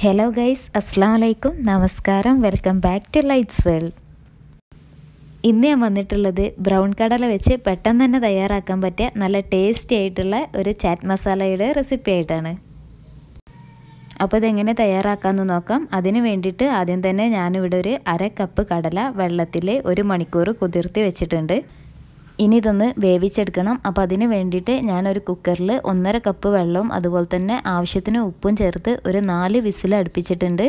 hello guys അസ്സാം വലൈക്കും നമസ്കാരം welcome back to lights well ഇന്ന് ഞാൻ വന്നിട്ടുള്ളത് ബ്രൗൺ കടല വെച്ച് പെട്ടെന്ന് തന്നെ തയ്യാറാക്കാൻ പറ്റിയ നല്ല ടേസ്റ്റി ആയിട്ടുള്ള ഒരു ചാറ്റ് മസാലയുടെ റെസിപ്പി ആയിട്ടാണ് അപ്പോൾ ഇതെങ്ങനെ തയ്യാറാക്കാമെന്ന് നോക്കാം അതിന് വേണ്ടിയിട്ട് ആദ്യം തന്നെ ഞാനിവിടെ ഒരു അര കപ്പ് കടല വെള്ളത്തിൽ ഒരു മണിക്കൂർ കുതിർത്തി വെച്ചിട്ടുണ്ട് ഇനി ഇതൊന്ന് വേവിച്ചെടുക്കണം അപ്പോൾ അതിന് വേണ്ടിയിട്ട് ഞാനൊരു കുക്കറിൽ ഒന്നര കപ്പ് വെള്ളവും അതുപോലെ തന്നെ ആവശ്യത്തിന് ഉപ്പും ചേർത്ത് ഒരു നാല് വിസിൽ അടുപ്പിച്ചിട്ടുണ്ട്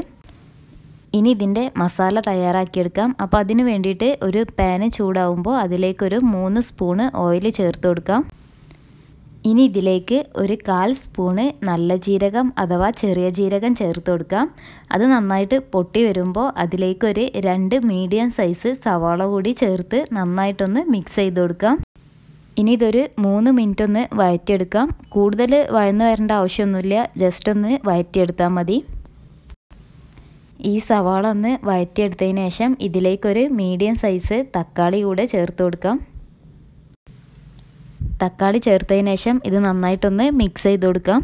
ഇനി ഇതിൻ്റെ മസാല തയ്യാറാക്കിയെടുക്കാം അപ്പോൾ അതിന് വേണ്ടിയിട്ട് ഒരു പാന് ചൂടാവുമ്പോൾ അതിലേക്കൊരു മൂന്ന് സ്പൂണ് ഓയിൽ ചേർത്ത് കൊടുക്കാം ഇനി ഇതിലേക്ക് ഒരു കാൽ സ്പൂണ് നല്ല ജീരകം അഥവാ ചെറിയ ജീരകം ചേർത്ത് കൊടുക്കാം അത് നന്നായിട്ട് പൊട്ടി വരുമ്പോൾ അതിലേക്കൊരു രണ്ട് മീഡിയം സൈസ് സവാള കൂടി ചേർത്ത് നന്നായിട്ടൊന്ന് മിക്സ് ചെയ്ത് കൊടുക്കാം ഇനി ഇതൊരു മൂന്ന് മിനിറ്റ് ഒന്ന് വഴറ്റിയെടുക്കാം കൂടുതൽ വയന്ന് വരേണ്ട ആവശ്യമൊന്നുമില്ല ജസ്റ്റ് ഒന്ന് വഴറ്റിയെടുത്താൽ മതി ഈ സവാള ഒന്ന് വഴറ്റിയെടുത്തതിന് ശേഷം ഇതിലേക്കൊരു മീഡിയം സൈസ് തക്കാളി കൂടെ ചേർത്ത് കൊടുക്കാം തക്കാളി ചേർത്തതിന് ശേഷം ഇത് നന്നായിട്ടൊന്ന് മിക്സ് ചെയ്ത് കൊടുക്കാം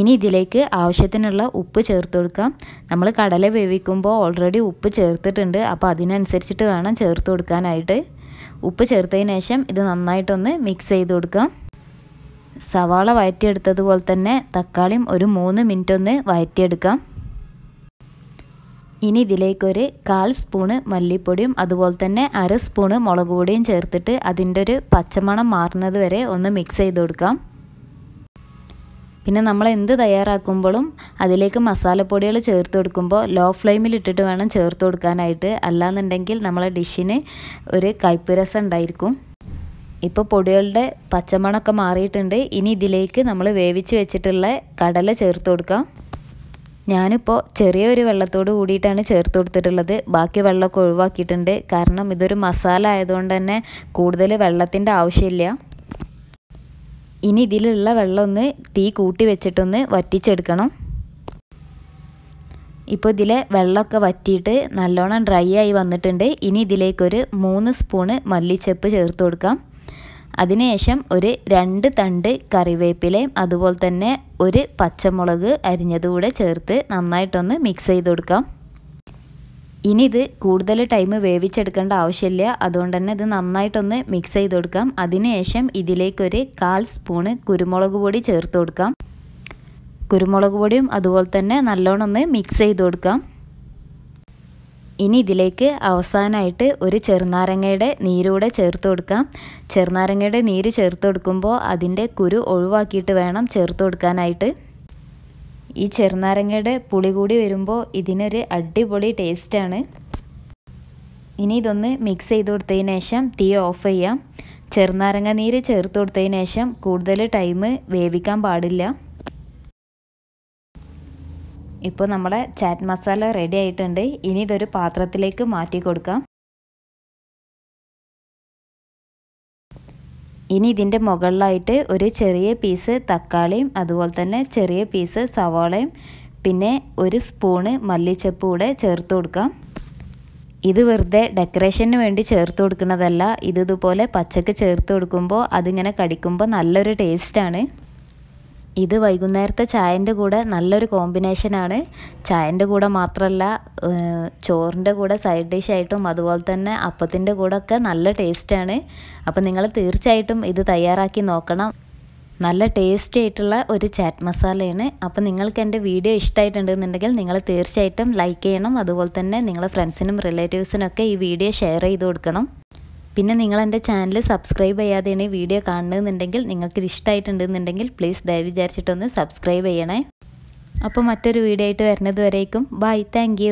ഇനി ഇതിലേക്ക് ആവശ്യത്തിനുള്ള ഉപ്പ് ചേർത്ത് കൊടുക്കാം നമ്മൾ കടല വേവിക്കുമ്പോൾ ഓൾറെഡി ഉപ്പ് ചേർത്തിട്ടുണ്ട് അപ്പോൾ അതിനനുസരിച്ചിട്ട് വേണം ചേർത്ത് കൊടുക്കാനായിട്ട് ഉപ്പ് ചേർത്തതിന് ശേഷം ഇത് നന്നായിട്ടൊന്ന് മിക്സ് ചെയ്ത് കൊടുക്കാം സവാള വഴറ്റിയെടുത്തതുപോലെ തന്നെ തക്കാളിയും ഒരു മൂന്ന് മിനിറ്റ് ഒന്ന് വഴറ്റിയെടുക്കാം ഇനി ഇതിലേക്കൊരു കാൽ സ്പൂണ് മല്ലിപ്പൊടിയും അതുപോലെ തന്നെ അര സ്പൂണ് മുളക് പൊടിയും ചേർത്തിട്ട് അതിൻ്റെ ഒരു പച്ചമണം മാറുന്നത് വരെ ഒന്ന് മിക്സ് ചെയ്ത് കൊടുക്കാം പിന്നെ നമ്മൾ എന്ത് തയ്യാറാക്കുമ്പോഴും അതിലേക്ക് മസാലപ്പൊടികൾ ചേർത്ത് കൊടുക്കുമ്പോൾ ലോ ഫ്ലെയിമിൽ ഇട്ടിട്ട് വേണം ചേർത്ത് കൊടുക്കാനായിട്ട് അല്ലാന്നുണ്ടെങ്കിൽ നമ്മളെ ഡിഷിന് ഒരു കയ്പ്പുരസം ഉണ്ടായിരിക്കും ഇപ്പോൾ പൊടികളുടെ പച്ചമണമൊക്കെ മാറിയിട്ടുണ്ട് ഇനി ഇതിലേക്ക് നമ്മൾ വേവിച്ച് വെച്ചിട്ടുള്ള കടല ചേർത്ത് കൊടുക്കാം ഞാനിപ്പോൾ ചെറിയൊരു വെള്ളത്തോട് കൂടിയിട്ടാണ് ചേർത്ത് കൊടുത്തിട്ടുള്ളത് ബാക്കി വെള്ളമൊക്കെ ഒഴിവാക്കിയിട്ടുണ്ട് കാരണം ഇതൊരു മസാല ആയതുകൊണ്ട് തന്നെ കൂടുതൽ വെള്ളത്തിൻ്റെ ആവശ്യമില്ല ഇനി ഇതിലുള്ള വെള്ളം ഒന്ന് തീ കൂട്ടി വെച്ചിട്ടൊന്ന് വറ്റിച്ചെടുക്കണം ഇപ്പോൾ ഇതിലെ വെള്ളമൊക്കെ വറ്റിയിട്ട് നല്ലോണം ഡ്രൈ ആയി വന്നിട്ടുണ്ട് ഇനി ഇതിലേക്കൊരു മൂന്ന് സ്പൂണ് മല്ലിച്ചെപ്പ് ചേർത്ത് കൊടുക്കാം അതിനുശേഷം ഒരു രണ്ട് തണ്ട് കറിവേപ്പിലയും അതുപോലെ തന്നെ ഒരു പച്ചമുളക് അരിഞ്ഞതുകൂടെ ചേർത്ത് നന്നായിട്ടൊന്ന് മിക്സ് ചെയ്ത് കൊടുക്കാം ഇനി ഇത് കൂടുതൽ ടൈം വേവിച്ചെടുക്കേണ്ട ആവശ്യമില്ല അതുകൊണ്ട് തന്നെ ഇത് നന്നായിട്ടൊന്ന് മിക്സ് ചെയ്ത് കൊടുക്കാം അതിനുശേഷം ഇതിലേക്കൊരു കാൽ സ്പൂണ് കുരുമുളക് പൊടി ചേർത്ത് കൊടുക്കാം കുരുമുളക് പൊടിയും അതുപോലെ തന്നെ നല്ലോണം ഒന്ന് മിക്സ് ചെയ്ത് കൊടുക്കാം ഇനി ഇതിലേക്ക് അവസാനമായിട്ട് ഒരു ചെറുനാരങ്ങയുടെ നീരൂടെ ചേർത്ത് കൊടുക്കാം ചെറുനാരങ്ങയുടെ നീര് ചേർത്ത് കൊടുക്കുമ്പോൾ അതിൻ്റെ കുരു ഒഴിവാക്കിയിട്ട് വേണം ചേർത്ത് കൊടുക്കാനായിട്ട് ഈ ചെറുനാരങ്ങയുടെ പുളി കൂടി വരുമ്പോൾ ഇതിനൊരു അടിപൊളി ടേസ്റ്റാണ് ഇനി ഇതൊന്ന് മിക്സ് ചെയ്ത് കൊടുത്തതിന് ശേഷം തീ ഓഫ് ചെയ്യാം ചെറുനാരങ്ങ നീര് ചേർത്ത് കൊടുത്തതിന് ശേഷം കൂടുതൽ ടൈം വേവിക്കാൻ പാടില്ല ഇപ്പോൾ നമ്മുടെ ചാറ്റ് മസാല റെഡി ആയിട്ടുണ്ട് ഇനി ഇതൊരു പാത്രത്തിലേക്ക് മാറ്റി കൊടുക്കാം ഇനി ഇതിൻ്റെ മുകളിലായിട്ട് ഒരു ചെറിയ പീസ് തക്കാളിയും അതുപോലെ തന്നെ ചെറിയ പീസ് സവാളയും പിന്നെ ഒരു സ്പൂണ് മല്ലിച്ചപ്പ് കൂടെ ചേർത്ത് കൊടുക്കാം ഇത് വെറുതെ ഡെക്കറേഷന് വേണ്ടി ചേർത്ത് കൊടുക്കുന്നതല്ല ഇത് ഇതുപോലെ പച്ചക്ക് ചേർത്ത് കൊടുക്കുമ്പോൾ അതിങ്ങനെ കടിക്കുമ്പോൾ നല്ലൊരു ടേസ്റ്റാണ് ഇത് വൈകുന്നേരത്തെ ചായൻ്റെ കൂടെ നല്ലൊരു കോമ്പിനേഷനാണ് ചായൻ്റെ കൂടെ മാത്രമല്ല ചോറിൻ്റെ കൂടെ സൈഡ് ഡിഷായിട്ടും അതുപോലെ തന്നെ അപ്പത്തിൻ്റെ കൂടെ ഒക്കെ നല്ല ടേസ്റ്റാണ് അപ്പോൾ നിങ്ങൾ തീർച്ചയായിട്ടും ഇത് തയ്യാറാക്കി നോക്കണം നല്ല ടേസ്റ്റി ആയിട്ടുള്ള ഒരു ചാറ്റ് മസാലയാണ് അപ്പോൾ നിങ്ങൾക്ക് എൻ്റെ വീഡിയോ ഇഷ്ടമായിട്ടുണ്ടെന്നുണ്ടെങ്കിൽ നിങ്ങൾ തീർച്ചയായിട്ടും ലൈക്ക് ചെയ്യണം അതുപോലെ തന്നെ നിങ്ങളുടെ ഫ്രണ്ട്സിനും റിലേറ്റീവ്സിനൊക്കെ ഈ വീഡിയോ ഷെയർ ചെയ്ത് കൊടുക്കണം പിന്നെ നിങ്ങൾ എൻ്റെ ചാനൽ സബ്സ്ക്രൈബ് ചെയ്യാതെയാണ് വീഡിയോ കാണണമെന്നുണ്ടെങ്കിൽ നിങ്ങൾക്ക് ഇഷ്ടമായിട്ടുണ്ടെന്നുണ്ടെങ്കിൽ പ്ലീസ് ദയവ് വിചാരിച്ചിട്ടൊന്ന് സബ്സ്ക്രൈബ് ചെയ്യണേ അപ്പോൾ മറ്റൊരു വീഡിയോ ആയിട്ട് വരുന്നത് വരേക്കും ബൈ താങ്ക്